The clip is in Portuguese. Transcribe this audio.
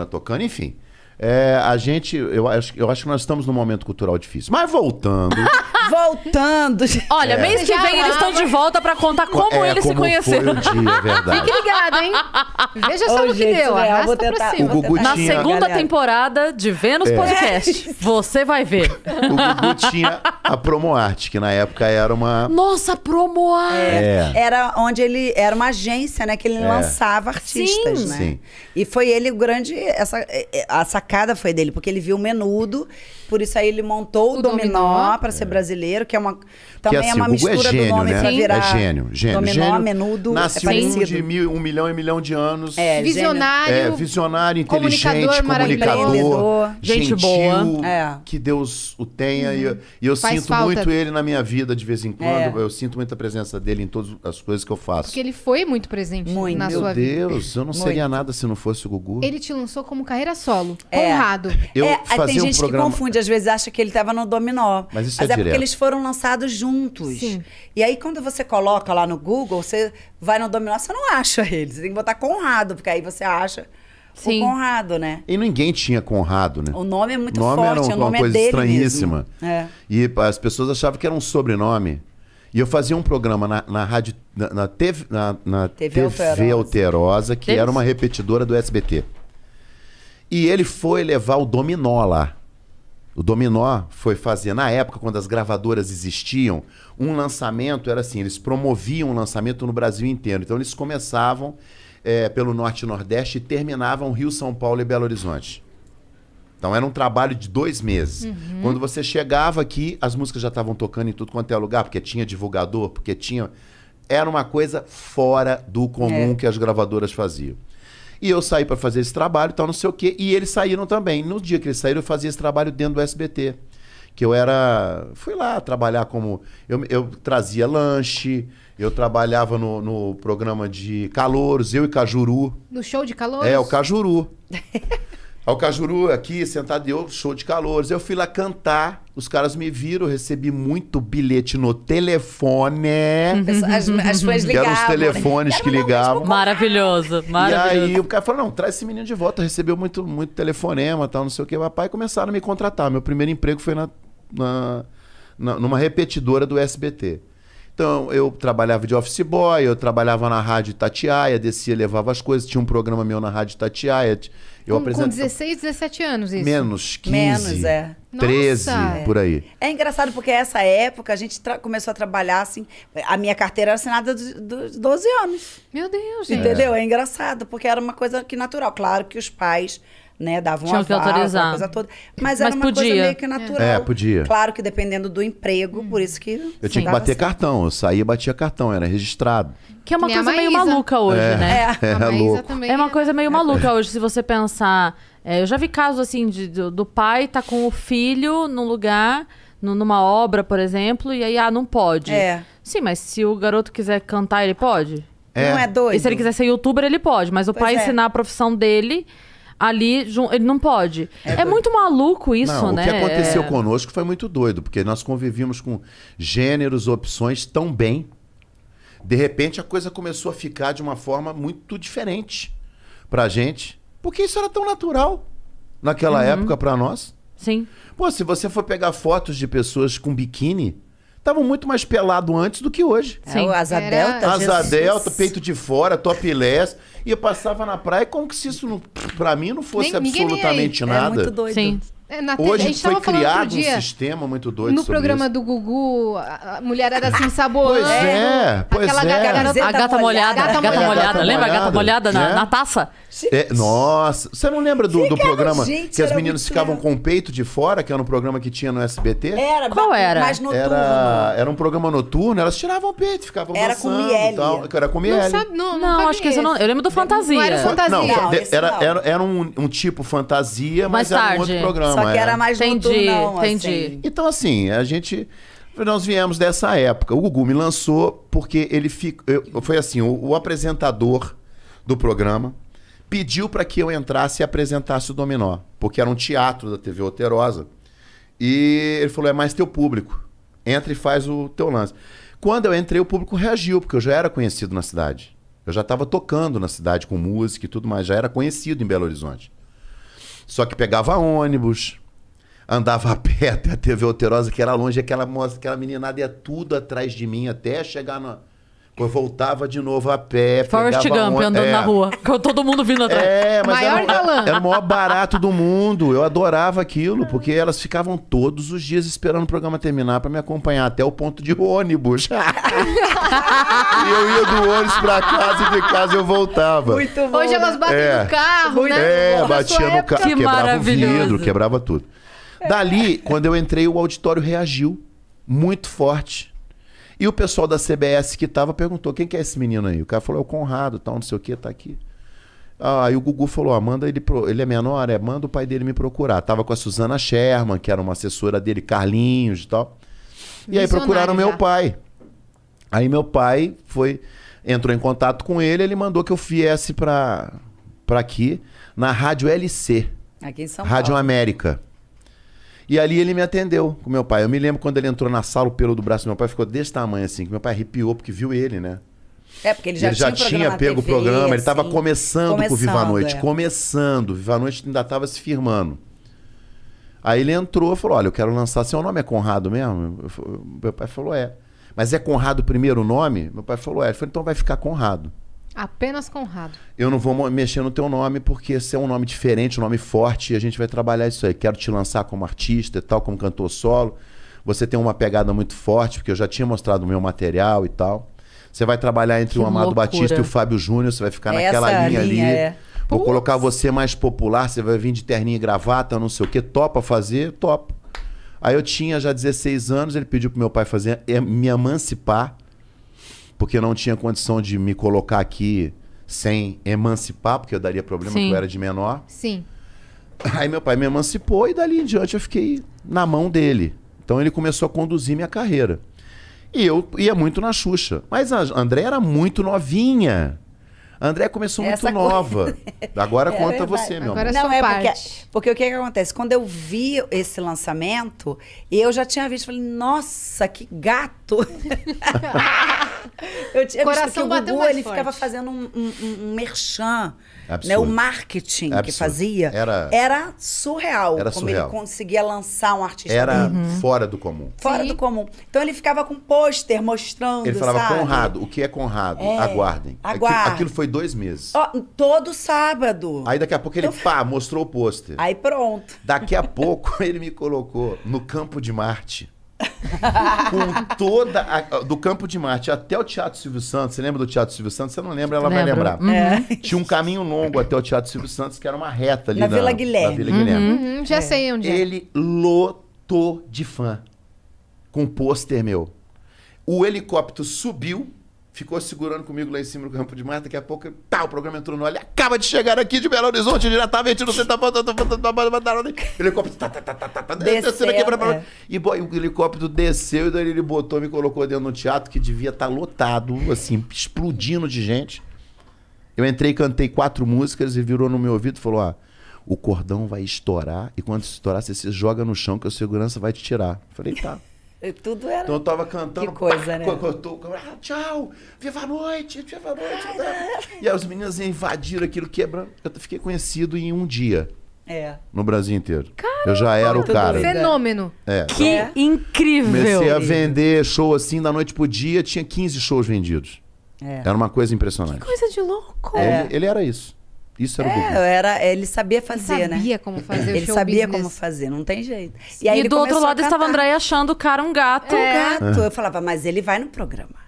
Tá tocando, enfim. É, a gente, eu acho, eu acho que nós estamos num momento cultural difícil. Mas voltando Voltando. Olha, é. mês que vem eles estão de volta pra contar como é, eles como se conheceram. Foi o dia, é verdade. Fique ligado, hein? Veja só o que deu. Real, vou tentar. Cima, o tinha... Na segunda Galera. temporada de Vênus é. Podcast, é você vai ver. O Gugu tinha a Promoarte, que na época era uma... Nossa, Promoarte! É. Era onde ele... Era uma agência, né? Que ele lançava artistas, Sim. né? Sim. E foi ele o grande... Essa, a sacada foi dele, porque ele viu o menudo, por isso aí ele montou o, o dominó, dominó para ser brasileiro brasileiro, que é uma. Também é assim, é uma mistura é gênio, do nome né? pra virar. É gênio, gênio. Dominó, gênio menudo. Nasceu é um de mil, um milhão e milhão de anos. É, visionário. É, visionário, inteligente, comunicador. comunicador gente gentil, boa. É. Que Deus o tenha. Hum, e eu, e eu sinto falta. muito ele na minha vida de vez em quando. É. Eu sinto muita presença dele em todas as coisas que eu faço. Porque ele foi muito presente muito. na Meu sua Deus, vida. Meu Deus, eu não muito. seria nada se não fosse o Gugu. Ele te lançou como carreira solo. É. Honrado. Eu é, tem gente programa... que confunde, às vezes acha que ele estava no dominó. Mas isso é direto. É eles foram lançados juntos. Sim. E aí, quando você coloca lá no Google, você vai no Dominó, você não acha eles. Você tem que botar Conrado, porque aí você acha Sim. o Conrado, né? E ninguém tinha Conrado, né? O nome é muito o nome forte, era um, o nome é uma é coisa estranhíssima. É. E as pessoas achavam que era um sobrenome. E eu fazia um programa na, na rádio, na, na, TV, na, na TV, TV Alterosa, Alterosa que era uma repetidora do SBT. E ele foi levar o dominó lá. O Dominó foi fazer, na época, quando as gravadoras existiam, um lançamento era assim: eles promoviam um lançamento no Brasil inteiro. Então, eles começavam é, pelo Norte e Nordeste e terminavam Rio, São Paulo e Belo Horizonte. Então, era um trabalho de dois meses. Uhum. Quando você chegava aqui, as músicas já estavam tocando em tudo quanto é lugar, porque tinha divulgador, porque tinha. Era uma coisa fora do comum é. que as gravadoras faziam. E eu saí para fazer esse trabalho, tal, não sei o quê. E eles saíram também. No dia que eles saíram, eu fazia esse trabalho dentro do SBT. Que eu era. Fui lá trabalhar como. Eu, eu trazia lanche, eu trabalhava no, no programa de calouros, eu e Cajuru. No show de calouros? É, o Cajuru. Ao Cajuru aqui, sentado de outro, show de calores. Eu fui lá cantar, os caras me viram, recebi muito bilhete no telefone. As, as fãs ligavam. Que eram os né? telefones que ligavam. Maravilhoso, maravilhoso. E aí o cara falou, não, traz esse menino de volta. Recebeu muito, muito telefonema, tal, não sei o que. Papai, começaram a me contratar. Meu primeiro emprego foi na, na numa repetidora do SBT. Então, eu trabalhava de office boy, eu trabalhava na Rádio Tatiaia, descia, levava as coisas, tinha um programa meu na Rádio Tatiaia. Eu com, apresentava... com 16, 17 anos isso? Menos, 15. Menos, é. 13, Nossa, por aí. É. engraçado porque essa época a gente começou a trabalhar assim. A minha carteira era assinada dos, dos 12 anos. Meu Deus, gente. Entendeu? É. é engraçado, porque era uma coisa que natural. Claro que os pais né? dava Tinha que autorizar. Coisa toda. Mas, Mas era uma podia. coisa meio que natural. É, podia. Claro que dependendo do emprego, hum. por isso que. Eu tinha que bater assim. cartão, eu saía e batia cartão, era registrado. Que é uma coisa meio maluca hoje, é, né? É, é, é louco. É uma é. coisa meio é. maluca hoje, se você pensar. É, eu já vi casos assim de, do, do pai tá com o filho num lugar numa obra, por exemplo, e aí, ah, não pode. É. Sim, mas se o garoto quiser cantar, ele pode? É. Não é doido. E se ele quiser ser youtuber, ele pode. Mas o pois pai é. ensinar a profissão dele ali ele não pode. É, é muito maluco isso, não, né? O que né? aconteceu é... conosco foi muito doido, porque nós convivíamos com gêneros, opções tão bem. De repente a coisa começou a ficar de uma forma muito diferente pra gente, porque isso era tão natural naquela uhum. época pra nós. Sim. Pô, se você for pegar fotos de pessoas com biquíni, estavam muito mais pelado antes do que hoje. Sim. É, o asa Era... delta. Asa delta, peito de fora, topless. E eu passava na praia como que se isso, não, pra mim, não fosse Nem, absolutamente é nada. É muito doido. Sim. É, Hoje a gente foi criado dia, um sistema muito doido No programa isso. do Gugu, a mulherada assim saborosa. Pois é, pois aquela é. Gata, a gata molhada. Gata, gata molhada. molhada. Lembra a gata molhada na, é. na taça? É, nossa, você não lembra do, do programa gente, que as meninas ficavam com o peito de fora, que era um programa que tinha no SBT? Era, qual era? Mais noturno. Era, era um programa noturno, elas tiravam o peito, ficavam era com miele. tal. Era com miele. Não, sabe, não, não, não acho que eu não. Eu lembro do fantasia. Não era fantasia. Não, era, era, um, um tipo fantasia, mas era um outro programa. Só que é? era mais entendi, noturnão, entendi. Assim. Então, assim, a gente... Nós viemos dessa época. O Gugu me lançou porque ele ficou... Foi assim, o, o apresentador do programa pediu para que eu entrasse e apresentasse o Dominó, porque era um teatro da TV Oterosa. E ele falou: é mais teu público. Entra e faz o teu lance. Quando eu entrei, o público reagiu, porque eu já era conhecido na cidade. Eu já estava tocando na cidade com música e tudo mais, já era conhecido em Belo Horizonte. Só que pegava ônibus, andava a pé até a TV Alterosa, que era longe, aquela moça, aquela meninada ia tudo atrás de mim até chegar na. No depois voltava de novo a pé. Forrest Gump um... andando é. na rua, com todo mundo vindo atrás. É, mas Maior era, galã. era o maior barato do mundo. Eu adorava aquilo, porque elas ficavam todos os dias esperando o programa terminar para me acompanhar até o ponto de ônibus. e eu ia do ônibus pra casa e de casa eu voltava. Muito bom. Hoje elas né? batem é. no carro, Muito né? É, batia no carro, que quebrava o vidro, quebrava tudo. Dali, quando eu entrei, o auditório reagiu muito forte e o pessoal da CBS que tava perguntou: quem que é esse menino aí? O cara falou: é o Conrado, tal, não sei o que, tá aqui. Ah, aí o Gugu falou: ah, manda ele, pro... ele é menor, é, manda o pai dele me procurar. Tava com a Suzana Sherman, que era uma assessora dele, Carlinhos e tal. E aí procuraram meu pai. Aí meu pai foi entrou em contato com ele, ele mandou que eu viesse para aqui na Rádio LC. Aqui em São Rádio Paulo. América. E ali ele me atendeu com meu pai. Eu me lembro quando ele entrou na sala, o pelo do braço do meu pai ficou desse tamanho assim, que meu pai arrepiou porque viu ele, né? É, porque ele já, ele já tinha, pego TV, o programa, assim, ele estava começando, começando com o Viva a Noite. É. Começando, Viva a Noite ainda estava se firmando. Aí ele entrou e falou: Olha, eu quero lançar. Seu nome é Conrado mesmo? Eu, meu pai falou: É. Mas é Conrado o primeiro nome? Meu pai falou: É. Ele falou: Então vai ficar Conrado. Apenas Conrado. Eu não vou mexer no teu nome, porque esse é um nome diferente, um nome forte, e a gente vai trabalhar isso aí. Quero te lançar como artista e tal, como cantor solo. Você tem uma pegada muito forte, porque eu já tinha mostrado o meu material e tal. Você vai trabalhar entre que o Amado loucura. Batista e o Fábio Júnior, você vai ficar Essa naquela linha, linha ali. É. Vou colocar você mais popular, você vai vir de terninho e gravata, não sei o quê. Topa fazer? Topa. Aí eu tinha já 16 anos, ele pediu pro meu pai fazer, é, me emancipar porque não tinha condição de me colocar aqui sem emancipar, porque eu daria problema Sim. que eu era de menor. Sim. Aí meu pai me emancipou e dali em diante eu fiquei na mão dele. Então ele começou a conduzir minha carreira. E eu ia muito na Xuxa. Mas a André era muito novinha. A André começou muito Essa nova. Coisa... Agora é conta você, meu Agora amor. Não, é porque, porque o que, que acontece? Quando eu vi esse lançamento, eu já tinha visto, falei, nossa, que gato! eu tinha Coração visto que o Gugu, ele forte. ficava fazendo um, um, um merchan. Né? O marketing Absurdo. que fazia era, era surreal. Era como surreal. ele conseguia lançar um artista. Era uhum. fora do comum. Fora Sim. do comum. Então ele ficava com pôster mostrando, Ele falava sabe? Conrado. O que é Conrado? É, aguardem. aguardem. Aquilo, aquilo foi dois meses. todo sábado. Aí daqui a pouco ele, eu... pá, mostrou o pôster. Aí pronto. Daqui a pouco ele me colocou no Campo de Marte. com toda a, do Campo de Marte até o Teatro Silvio Santos. Você lembra do Teatro Silvio Santos? Você não lembra, ela Lembro. vai lembrar. Uhum. É. Tinha um caminho longo até o Teatro Silvio Santos, que era uma reta ali na, na Vila Guilherme. Na Vila Guilherme. Uhum, já é. sei onde é. Ele lotou de fã com pôster meu. O helicóptero subiu ficou segurando comigo lá em cima no campo de mata. Daqui a pouco, tá, o programa entrou no ar. Ele acaba de chegar aqui de Belo Horizonte, diretamente no centro Helicóptero, tá, tá, helicóptero tá, tá, tá, descendo aqui pra, pra, E o helicóptero desceu e daí ele botou, me colocou dentro do teatro que devia estar lotado, assim, explodindo de gente. Eu entrei, cantei quatro músicas e virou no meu ouvido e falou: ó. Ah, o cordão vai estourar e quando estourar, você se joga no chão que a segurança vai te tirar. falei, tá. Tudo era. Então eu tava cantando. Que coisa, pá, né? cortou ah, tchau, viva a noite, viva a noite. Ah, né? e aí os meninos invadiram aquilo, quebrando. Eu fiquei conhecido em um dia. É. No Brasil inteiro. Caramba, eu já era o cara. Fenômeno. É. Que é. incrível. Comecei a vender show assim da noite pro dia, tinha 15 shows vendidos. É. Era uma coisa impressionante. Que coisa de louco. Ele, é. ele era isso. Isso era o Gugu. É, era, ele sabia fazer, ele sabia né? Sabia como fazer. ele sabia business. como fazer, não tem jeito. E, e do outro lado estava o André achando o cara um gato. É. Um gato. É. Eu falava, mas ele vai no programa.